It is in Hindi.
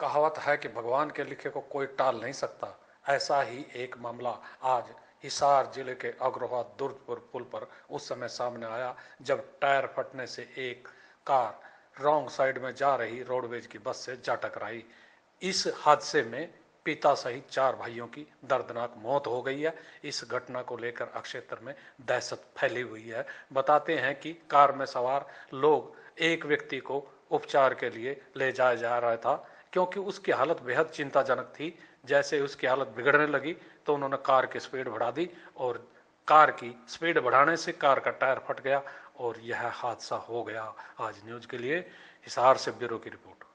कहावत है कि भगवान के लिखे को कोई टाल नहीं सकता ऐसा ही एक मामला आज हिसार जिले के अग्रोहा दुर्गपुर पुल पर उस समय सामने आया जब टायर फटने से एक कार रॉन्ग साइड में जा रही रोडवेज की बस से जा टकराई इस हादसे में पिता सहित चार भाइयों की दर्दनाक मौत हो गई है इस घटना को लेकर अक्षेत्र में दहशत फैली हुई है बताते हैं कि कार में सवार लोग एक व्यक्ति को उपचार के लिए ले जाया जा रहा था क्योंकि उसकी हालत बेहद चिंताजनक थी जैसे उसकी हालत बिगड़ने लगी तो उन्होंने कार की स्पीड बढ़ा दी और कार की स्पीड बढ़ाने से कार का टायर फट गया और यह हादसा हो गया आज न्यूज के लिए हिसार से ब्यूरो की रिपोर्ट